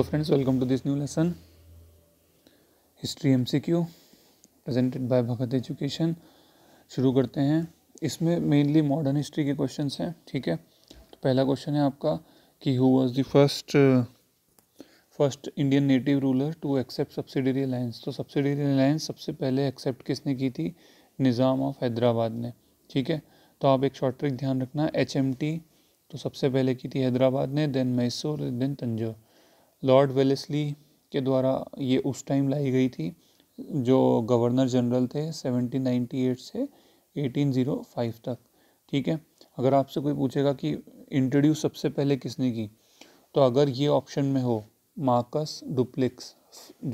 तो friends welcome to this new lesson history MCQ presented by Bhagat education शुरू करते हैं इसमें मेनली मॉडर्न हिस्ट्री के क्वेश्चंस हैं ठीक है तो पहला क्वेश्चन है आपका कि who was the first first Indian native ruler to accept subsidiary alliance तो सब्सिडरी अलायंस सबसे पहले एक्सेप्ट किसने की थी निज़ाम ऑफ हैदराबाद ने ठीक है तो आप एक शॉर्ट ट्रिक ध्यान रखना एच तो सबसे पहले की थी हैदराबाद ने then Mysore then Tanjore Lord Wellesley के द्वारा ये उस टाइम लाई गई थी जो गवर्नर जनरल थे 1798 से 1805 तक ठीक है अगर आपसे कोई पूछेगा कि इंट्रोड्यूस सबसे पहले किसने की तो अगर ये ऑप्शन में हो मार्कस डुप्लिक्स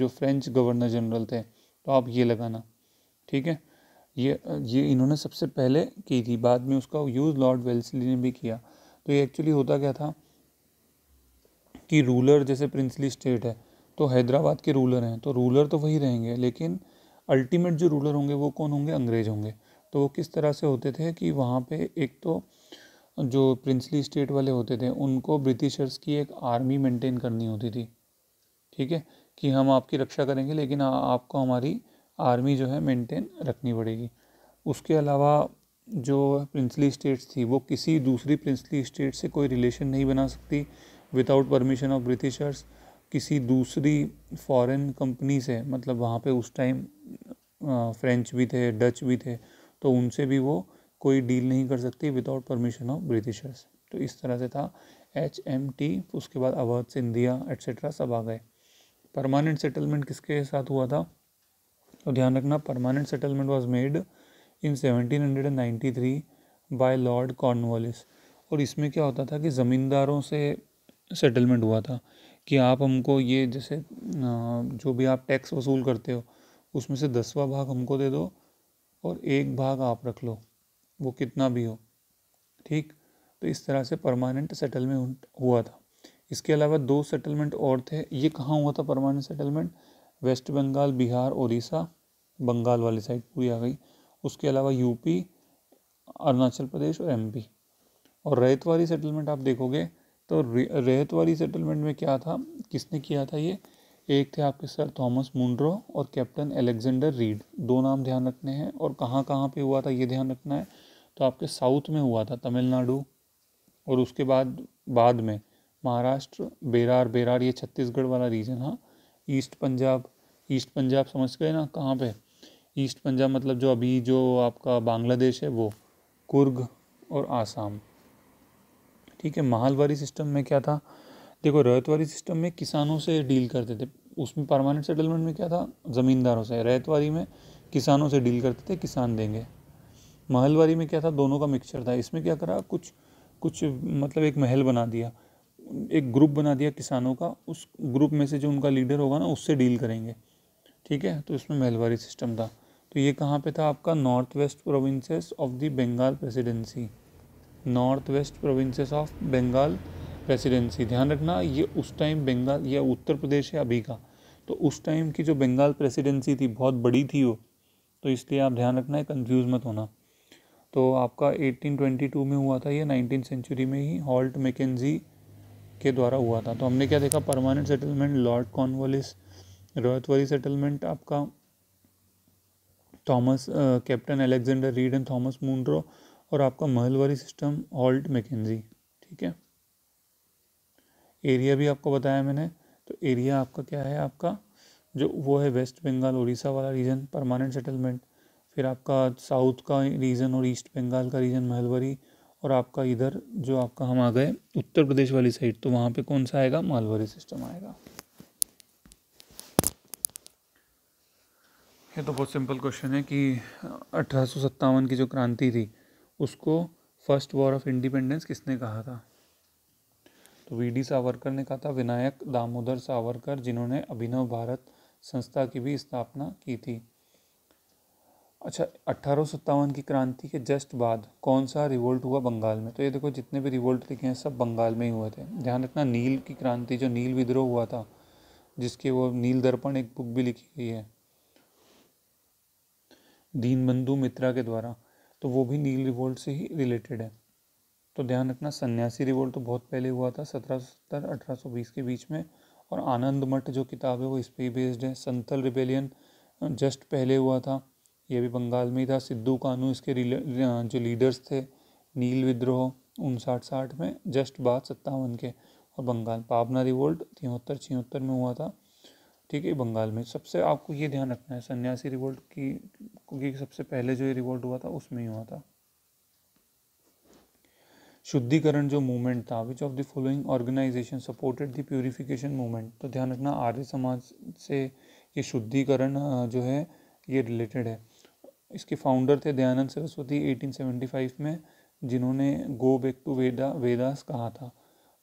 जो फ्रेंच गवर्नर जनरल थे तो आप ये लगाना ठीक है ये ये इन्होंने सबसे पहले की थी बाद में उसका यूज़ लॉर्ड वेल्सली ने भी किया तो ये एक्चुअली होता क्या था कि रूलर जैसे प्रिंसली स्टेट है तो हैदराबाद के रूलर हैं तो रूलर तो वही रहेंगे लेकिन अल्टीमेट जो रूलर होंगे वो कौन होंगे अंग्रेज होंगे तो वो किस तरह से होते थे कि वहाँ पे एक तो जो प्रिंसली स्टेट वाले होते थे उनको ब्रिटिशर्स की एक आर्मी मेंटेन करनी होती थी ठीक है कि हम आपकी रक्षा करेंगे लेकिन आ, आपको हमारी आर्मी जो है मेंटेन रखनी पड़ेगी उसके अलावा जो प्रिंसली स्टेट्स थी वो किसी दूसरी प्रिंसली स्टेट से कोई रिलेशन नहीं बना सकती विदाउट परमिशन ऑफ ब्रिटिशर्स किसी दूसरी फॉरेन कंपनी से मतलब वहाँ पे उस टाइम फ्रेंच भी थे डच भी थे तो उनसे भी वो कोई डील नहीं कर सकती विदाउट परमिशन ऑफ ब्रिटिशर्स तो इस तरह से था एच एम टी उसके बाद अवध सिंधिया एट्सेट्रा सब आ गए परमानेंट सेटलमेंट किसके साथ हुआ था तो ध्यान रखना permanent settlement was made in seventeen hundred and ninety three by Lord Cornwallis और इसमें क्या होता था कि ज़मींदारों से सेटलमेंट हुआ था कि आप हमको ये जैसे जो भी आप टैक्स वसूल करते हो उसमें से दसवा भाग हमको दे दो और एक भाग आप रख लो वो कितना भी हो ठीक तो इस तरह से परमानेंट सेटलमेंट हुआ था इसके अलावा दो सेटलमेंट और थे ये कहाँ हुआ था permanent settlement West Bengal Bihar Orissa Bengal वाली साइड पूरी आ गई उसके अलावा यूपी अरुणाचल प्रदेश और एमपी और रेत वाली सेटलमेंट आप देखोगे तो रेहत वाली सेटलमेंट में क्या था किसने किया था ये एक थे आपके सर थॉमस मुंड्रो और कैप्टन एलेक्जेंडर रीड दो नाम ध्यान रखने हैं और कहाँ कहाँ पे हुआ था ये ध्यान रखना है तो आपके साउथ में हुआ था तमिलनाडु और उसके बाद बाद में महाराष्ट्र बेरार बेरार ये छत्तीसगढ़ वाला रीजन हाँ ईस्ट पंजाब ईस्ट पंजाब समझ गए ना कहाँ पे ईस्ट पंजाब मतलब जो अभी जो आपका बांग्लादेश है वो कुर्ग और आसाम ठीक है माहलवारी सिस्टम में क्या था देखो रैतवारी सिस्टम में किसानों से डील करते थे उसमें परमानेंट सेटलमेंट में क्या था ज़मींदारों से रैतवारी में किसानों से डील करते थे किसान देंगे महलवारी में क्या था दोनों का मिक्सचर था इसमें क्या करा कुछ कुछ मतलब एक महल बना दिया एक ग्रुप बना दिया किसानों का उस ग्रुप में से जो उनका लीडर होगा ना उससे डील करेंगे ठीक है तो इसमें महलवारी सिस्टम था तो ये कहाँ पे था आपका North West Provinces of the Bengal Presidency North West Provinces of Bengal Presidency ध्यान रखना ये उस टाइम बंगाल या उत्तर प्रदेश है अभी का तो उस टाइम की जो बंगाल प्रेसिडेंसी थी बहुत बड़ी थी वो तो इसलिए आप ध्यान रखना है कन्फ्यूज मत होना तो आपका 1822 में हुआ था ये नाइनटीन सेंचुरी में ही हॉल्ट मैकेजी के द्वारा हुआ था तो हमने क्या देखा permanent settlement Lord Cornwallis Ryotwari settlement आपका Thomas captain Alexander Read and Thomas Munro और आपका महलवारी सिस्टम ऑल्ट मैकेजी ठीक है एरिया भी आपको बताया मैंने तो एरिया आपका क्या है आपका जो वो है वेस्ट बंगाल उड़ीसा वाला रीजन परमानेंट सेटलमेंट फिर आपका साउथ का रीजन और ईस्ट बंगाल का रीजन महलवरी और आपका इधर जो आपका हम आ गए उत्तर प्रदेश वाली साइड तो वहाँ पे कौन सा आएगा मालवरी सिस्टम आएगा ये तो बहुत सिंपल क्वेश्चन है कि अठारह की जो क्रांति थी उसको फर्स्ट वॉर ऑफ इंडिपेंडेंस किसने कहा था तो वी डी सावरकर ने कहा था विनायक दामोदर सावरकर जिन्होंने अभिनव भारत संस्था की भी स्थापना की थी अच्छा अट्ठारह की क्रांति के जस्ट बाद कौन सा रिवोल्ट हुआ बंगाल में तो ये देखो जितने भी रिवोल्ट लिखे हैं सब बंगाल में ही हुए थे ध्यान रखना नील की क्रांति जो नील विद्रोह हुआ था जिसके वो नील दर्पण एक बुक भी लिखी गई है दीनबंधु मित्रा के द्वारा तो वो भी नील रिवोल्ट से ही रिलेटेड है तो ध्यान रखना सन्यासी रिवोल्ट तो बहुत पहले हुआ था सत्रह सौ सत्तर अठारह सौ बीस के बीच में और आनंद मठ जो किताब है वो इस पर ही बेस्ड है संथल रिबेलियन जस्ट पहले हुआ था ये भी बंगाल में ही था सिद्धू कानू इसके जो लीडर्स थे नील विद्रोह उनसाठ साठ में जस्ट बाद सत्तावन के और बंगाल पावना रिवोल्ट तिहत्तर छिहत्तर में हुआ था ठीक है बंगाल में सबसे आपको ये ध्यान रखना है सन्यासी रिवोल्ट की क्योंकि सबसे पहले जो ये रिवोल्ट हुआ था उसमें ही हुआ था शुद्धिकरण जो मूवमेंट था which of the following organisation supported the purification movement तो ध्यान रखना आर्य समाज से ये शुद्धिकरण जो है ये रिलेटेड है इसके फाउंडर थे दयानंद सरस्वती 1875 में जिन्होंने go back to Veda Vedas कहा था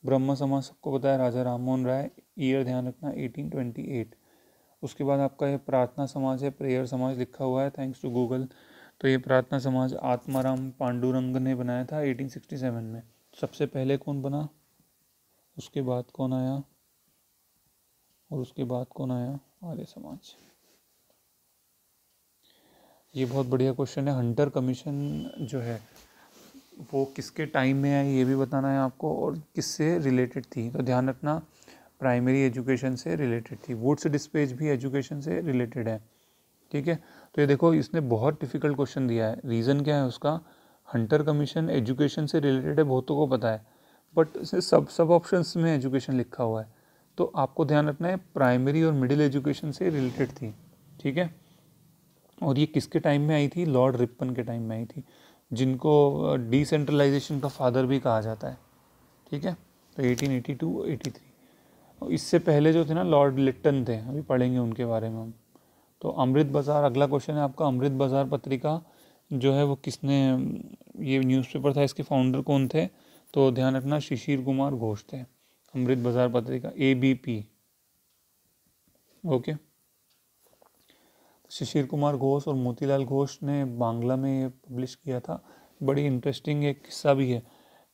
ब्रह्म समाज सबको बताया राजा राममोहन राय ईयर ध्यान रखना 1828 उसके बाद आपका ये प्रार्थना समाज है प्रेयर समाज लिखा हुआ है थैंक्स टू गूगल तो ये प्रार्थना समाज आत्माराम पांडुरंग ने बनाया था 1867 में सबसे पहले कौन बना उसके बाद कौन आया और उसके बाद कौन आया आर्य समाज ये बहुत बढ़िया क्वेश्चन है हंटर कमीशन जो है वो किसके टाइम में आई ये भी बताना है आपको और किससे रिलेटेड थी तो ध्यान रखना प्राइमरी एजुकेशन से रिलेटेड थी वुड्स डिस्पेज भी एजुकेशन से रिलेटेड है ठीक है तो ये देखो इसने बहुत डिफिकल्ट क्वेश्चन दिया है रीज़न क्या है उसका हंटर कमीशन एजुकेशन से रिलेटेड है बहुतों को पता है बट सब सब ऑप्शंस में एजुकेशन लिखा हुआ है तो आपको ध्यान रखना है प्राइमरी और मिडिल एजुकेशन से रिलेटेड थी ठीक है और ये किसके टाइम में आई थी लॉर्ड रिपन के टाइम में आई थी जिनको डिसेंट्रलाइजेशन uh, का फादर भी कहा जाता है ठीक है तो एटी थ्री इससे पहले जो थे ना लॉर्ड लिट्टन थे अभी पढ़ेंगे उनके बारे में हम तो अमृत बाज़ार अगला क्वेश्चन है आपका अमृत बाज़ार पत्रिका जो है वो किसने ये न्यूज़पेपर था इसके फाउंडर कौन थे तो ध्यान रखना शिशिर कुमार घोष थे Amrit Bazar Patrika A B P okay Shishir Kumar Ghosh और मोतीलाल घोष ने बांग्ला में पब्लिश किया था बड़ी इंटरेस्टिंग एक किस्सा भी है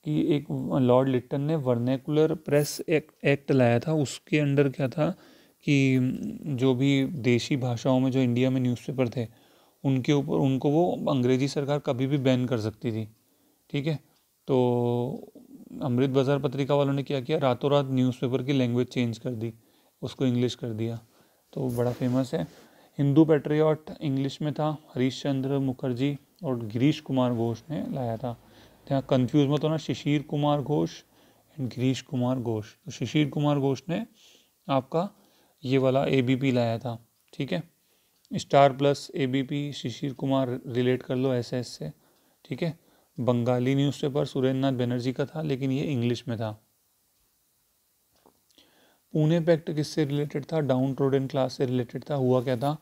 कि एक लॉर्ड लिट्टन ने वर्नेकुलर प्रेस एक, एक्ट लाया था उसके अंडर क्या था कि जो भी देशी भाषाओं में जो इंडिया में न्यूज़पेपर थे उनके ऊपर उनको वो अंग्रेज़ी सरकार कभी भी बैन कर सकती थी ठीक है तो अमृत बाज़ार पत्रिका वालों ने क्या किया रातों रात न्यूज़पेपर की लैंग्वेज चेंज कर दी उसको इंग्लिश कर दिया तो बड़ा फेमस है हिंदू पेट्रियाट इंग्लिश में था हरीश चंद्र मुखर्जी और गिरीश कुमार घोष ने लाया था यहाँ कंफ्यूज मत होना शिशिर कुमार घोष एंड गिरीश कुमार घोष तो शिशिर कुमार घोष ने आपका ये वाला ए लाया था ठीक है star plus A Shishir Kumar relate कर लो ऐसे ऐसे ठीक है बंगाली न्यूज़पेपर सुरेंद्र नाथ बनर्जी का था लेकिन ये इंग्लिश में था पुणे पैक्ट किससे रिलेटेड था डाउन ट्रोडन क्लास से रिलेटेड था हुआ क्या था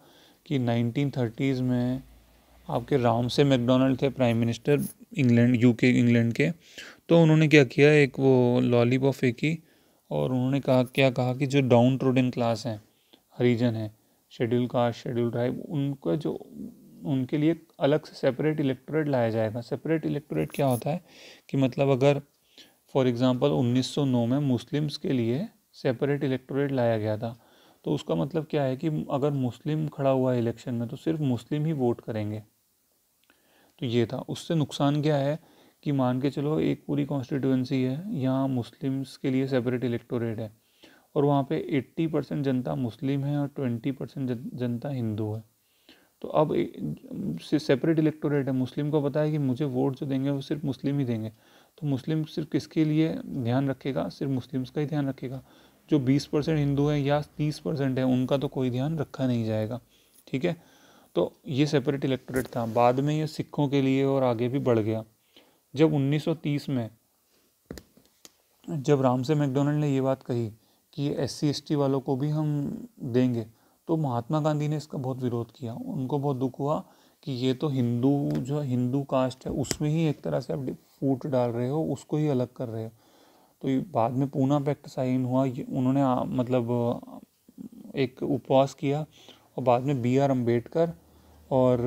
कि 1930s में आपके राम से मैकडोनल्ड थे prime minister England UK England के तो उन्होंने क्या किया एक वो लॉलीपॉप फेंकी और उन्होंने कहा क्या कहा कि जो डाउन ट्रोडन क्लास हैं हरिजन हैं शेड्यूल कास्ट शेड्यूल ट्राइब उनका जो उनके लिए अलग से सेपरेट इलेक्टोरेट लाया जाएगा सेपरेट इलेक्टोरेट क्या होता है कि मतलब अगर फॉर एग्ज़ाम्पल 1909 में मुस्लिम्स के लिए सेपरेट इलेक्टोरेट लाया गया था तो उसका मतलब क्या है कि अगर मुस्लिम खड़ा हुआ है इलेक्शन में तो सिर्फ मुस्लिम ही वोट करेंगे तो ये था उससे नुकसान क्या है कि मान के चलो एक पूरी कॉन्स्टिट्यूंसी है यहाँ मुस्लिम्स के लिए सेपरेट इलेक्टोरेट है और वहाँ पे 80 परसेंट जनता मुस्लिम है और 20 परसेंट जनता हिंदू है तो अब सेपरेट इलेक्टोरेट है मुस्लिम को पता है कि मुझे वोट जो देंगे वो सिर्फ मुस्लिम ही देंगे तो मुस्लिम सिर्फ किसके लिए ध्यान रखेगा सिर्फ मुस्लिम्स का ही ध्यान रखेगा जो 20 परसेंट हिंदू है या 30 परसेंट है उनका तो कोई ध्यान रखा नहीं जाएगा ठीक है तो ये सेपरेट इलेक्टोरेट था बाद में ये सिखों के लिए और आगे भी बढ़ गया जब 1930 में जब रामसे मैकडोनल्ड ने ये बात कही कि ये एस सी एस टी वालों को भी हम देंगे तो महात्मा गांधी ने इसका बहुत विरोध किया उनको बहुत दुख हुआ कि ये तो हिंदू जो हिंदू कास्ट है उसमें ही एक तरह से आप फूट डाल रहे हो उसको ही अलग कर रहे हो तो बाद में पूना पैक्ट साइन हुआ उन्होंने मतलब एक उपवास किया और बाद में बी आर अम्बेडकर और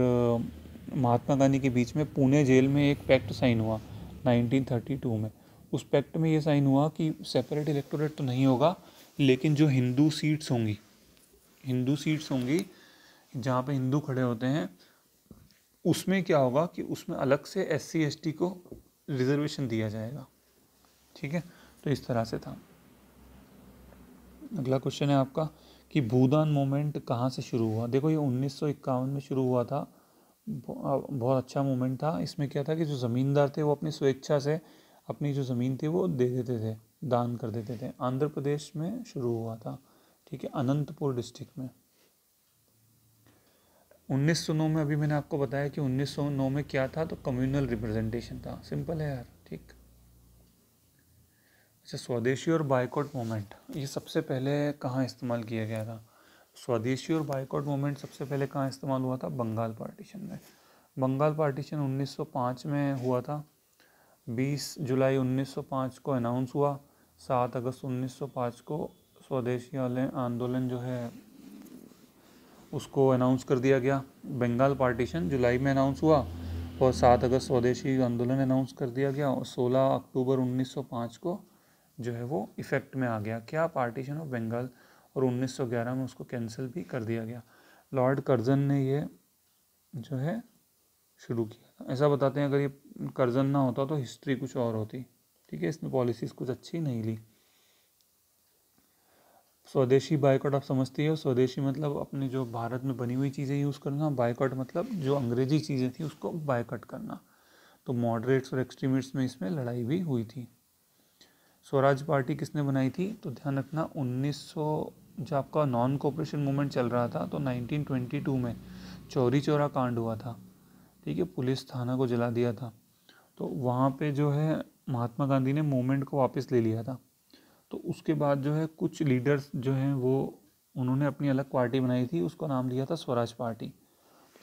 महात्मा गांधी के बीच में पुणे जेल में एक पैक्ट साइन हुआ 1932 में उस पैक्ट में ये साइन हुआ कि सेपरेट इलेक्टोरेट तो नहीं होगा लेकिन जो हिंदू सीट्स होंगी हिंदू सीट्स होंगी जहाँ पे हिंदू खड़े होते हैं उसमें क्या होगा कि उसमें अलग से एस सी एस टी को रिजर्वेशन दिया जाएगा ठीक है तो इस तरह से था अगला क्वेश्चन है आपका कि भूदान मोमेंट कहाँ से शुरू हुआ देखो ये उन्नीस में शुरू हुआ था बहुत अच्छा मोमेंट था इसमें क्या था कि जो ज़मींदार थे वो अपनी स्वेच्छा से अपनी जो ज़मीन थी वो दे देते थे दान कर देते थे आंध्र प्रदेश में शुरू हुआ था ठीक है अनंतपुर डिस्ट्रिक्ट में 1909 में अभी मैंने आपको बताया कि 1909 में क्या था तो कम्युनल रिप्रेजेंटेशन था सिंपल है यार ठीक अच्छा स्वदेशी और बाइकॉट मोमेंट ये सबसे पहले कहाँ इस्तेमाल किया गया था स्वदेशी और बाइकॉट मोमेंट सबसे पहले कहाँ इस्तेमाल हुआ था बंगाल पार्टीशन में बंगाल पार्टीशन 1905 में हुआ था 20 जुलाई 1905 को अनाउंस हुआ 7 अगस्त 1905 को स्वदेशी आंदोलन जो है उसको अनाउंस कर दिया गया बंगाल पार्टीशन जुलाई में अनाउंस हुआ और सात अगस्त स्वदेशी आंदोलन अनाउंस कर दिया गया और सोलह अक्टूबर 1905 को जो है वो इफ़ेक्ट में आ गया क्या पार्टीशन ऑफ बंगाल और 1911 में उसको कैंसिल भी कर दिया गया लॉर्ड कर्जन ने ये जो है शुरू किया ऐसा बताते हैं अगर ये कर्जन ना होता तो हिस्ट्री कुछ और होती ठीक है इसने पॉलिसीज़ कुछ अच्छी नहीं ली स्वदेशी बायकॉट आप समझती हो स्वदेशी मतलब अपने जो भारत में बनी हुई चीज़ें यूज़ करना बायकॉट मतलब जो अंग्रेजी चीज़ें थी उसको बायकॉट करना तो मॉडरेट्स और एक्सट्रीमिट्स में इसमें लड़ाई भी हुई थी स्वराज पार्टी किसने बनाई थी तो ध्यान रखना 1900 जब आपका नॉन कॉपरेशन मूवमेंट चल रहा था तो 1922 में चौरी चौरा कांड हुआ था ठीक है पुलिस थाना को जला दिया था तो वहाँ पे जो है महात्मा गांधी ने मूवमेंट को वापस ले लिया था तो उसके बाद जो है कुछ लीडर्स जो हैं वो उन्होंने अपनी अलग पार्टी बनाई थी उसको नाम दिया था स्वराज पार्टी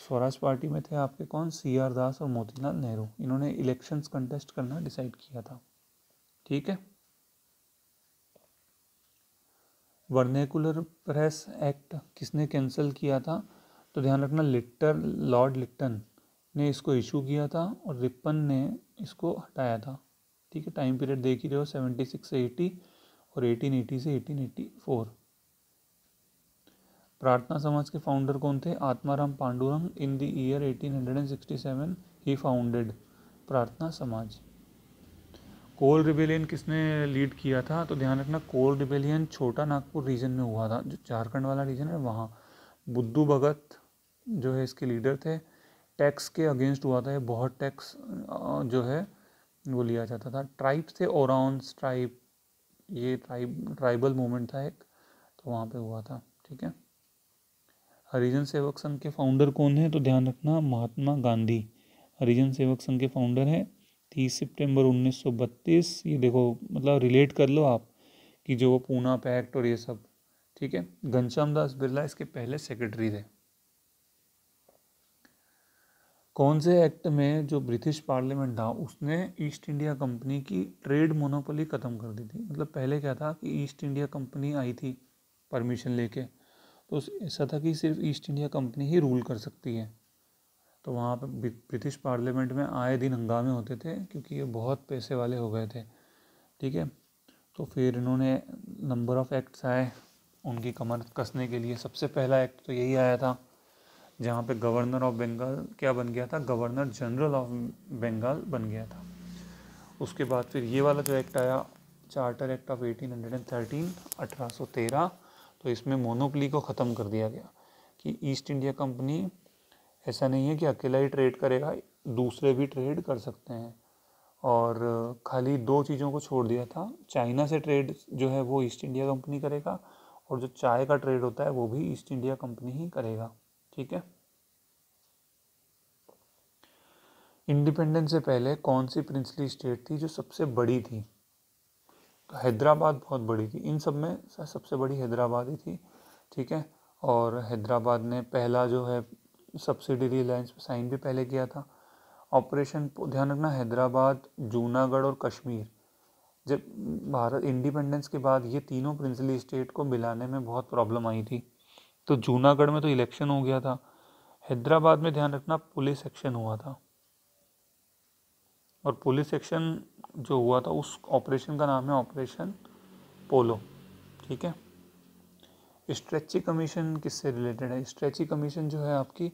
स्वराज पार्टी में थे आपके कौन सी आर दास और मोतीलाल नेहरू इन्होंने इलेक्शंस कंटेस्ट करना डिसाइड किया था ठीक है वर्नेकुलर प्रेस एक्ट किसने कैंसिल किया था तो ध्यान रखना लिट्टर लॉर्ड लिट्टन ने इसको इशू किया था और रिपन ने इसको हटाया था ठीक है टाइम पीरियड देख ही रहे हो सेवेंटी सिक्स से एटी और एटीन एटी से eighteen eighty four Prarthana Samaj के फाउंडर कौन थे Atmaram Pandurang in the year seven ही फाउंडेड प्रार्थना समाज कोल रिबेलियन किसने लीड किया था तो ध्यान रखना कोल रिबेलियन छोटा नागपुर रीजन में हुआ था जो झारखंड वाला रीजन है वहाँ बुद्धू भगत जो है इसके लीडर थे टैक्स के अगेंस्ट हुआ था बहुत टैक्स जो है वो लिया जाता था ट्राइब्स थे और ट्राइब ये ट्राइब ट्राइबल मूवमेंट था एक तो वहाँ पे हुआ था ठीक है हरिजन सेवक संघ के फाउंडर कौन है तो ध्यान रखना महात्मा गांधी हरिजन सेवक संघ के फाउंडर हैं तीस सितंबर 1932 ये देखो मतलब रिलेट कर लो आप कि जो वो पूना पैक्ट और ये सब ठीक है घनश्याम दास बिरला इसके पहले सेक्रेटरी थे कौन से एक्ट में जो ब्रिटिश पार्लियामेंट था उसने ईस्ट इंडिया कंपनी की ट्रेड मोनोपोली ख़त्म कर दी थी मतलब पहले क्या था कि ईस्ट इंडिया कंपनी आई थी परमिशन लेके तो ऐसा था कि सिर्फ ईस्ट इंडिया कंपनी ही रूल कर सकती है तो वहाँ पर ब्रिटिश पार्लियामेंट में आए दिन हंगामे होते थे क्योंकि ये बहुत पैसे वाले हो गए थे ठीक है तो फिर इन्होंने नंबर ऑफ़ एक्ट्स आए उनकी कमर कसने के लिए सबसे पहला एक्ट तो यही आया था जहाँ पे गवर्नर ऑफ बंगाल क्या बन गया था गवर्नर जनरल ऑफ बंगाल बन गया था उसके बाद फिर ये वाला जो एक्ट आया charter act of eighteen hundred and thirteen अठारह सौ तेरह तो इसमें मोनोपली को ख़त्म कर दिया गया कि ईस्ट इंडिया कंपनी ऐसा नहीं है कि अकेला ही ट्रेड करेगा दूसरे भी ट्रेड कर सकते हैं और खाली दो चीज़ों को छोड़ दिया था चाइना से ट्रेड जो है वो ईस्ट इंडिया कंपनी करेगा और जो चाय का ट्रेड होता है वो भी ईस्ट इंडिया कंपनी ही करेगा ठीक है इंडिपेंडेंस से पहले कौन सी प्रिंसली स्टेट थी जो सबसे बड़ी थी तो हैदराबाद बहुत बड़ी थी इन सब में सबसे बड़ी हैदराबाद ही थी ठीक है और हैदराबाद ने पहला जो है सब्सिडी रिलायंस पे साइन भी पहले किया था ऑपरेशन ध्यान रखना हैदराबाद जूनागढ़ और कश्मीर जब भारत इंडिपेंडेंस के बाद ये तीनों प्रिंसली स्टेट को मिलाने में बहुत प्रॉब्लम आई थी तो जूनागढ़ में तो इलेक्शन हो गया था हैदराबाद में ध्यान रखना पुलिस एक्शन हुआ था और पुलिस एक्शन जो हुआ था उस ऑपरेशन का नाम है ऑपरेशन पोलो ठीक है स्ट्रेची कमीशन किससे रिलेटेड है स्ट्रेची कमीशन जो है आपकी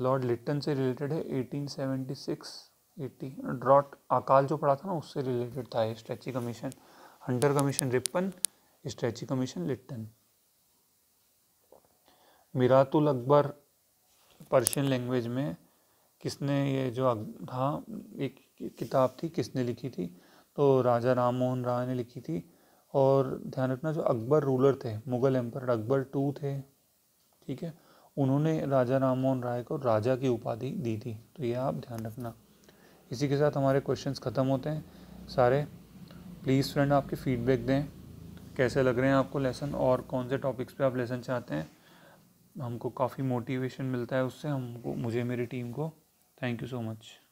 लॉर्ड लिट्टन से रिलेटेड है 1876 80 ड्रॉट अकाल जो पड़ा था ना उससे रिलेटेड था Strachey commission Hunter commission Ripon Strachey commission Lytton Miratul Akhbar Persian language में किसने ये जो था हाँ, एक किताब थी किसने लिखी थी तो राजा राम मोहन राय ने लिखी थी और ध्यान रखना जो अकबर रूलर थे मुगल एम्पर अकबर टू थे ठीक है उन्होंने राजा राम मोहन राय को राजा की उपाधि दी थी तो ये आप ध्यान रखना इसी के साथ हमारे क्वेश्चंस ख़त्म होते हैं सारे प्लीज़ फ्रेंड आपके फीडबैक दें कैसे लग रहे हैं आपको लेसन और कौन से टॉपिक्स पे आप लेसन चाहते हैं हमको काफ़ी मोटिवेशन मिलता है उससे हमको मुझे मेरी टीम को थैंक यू सो मच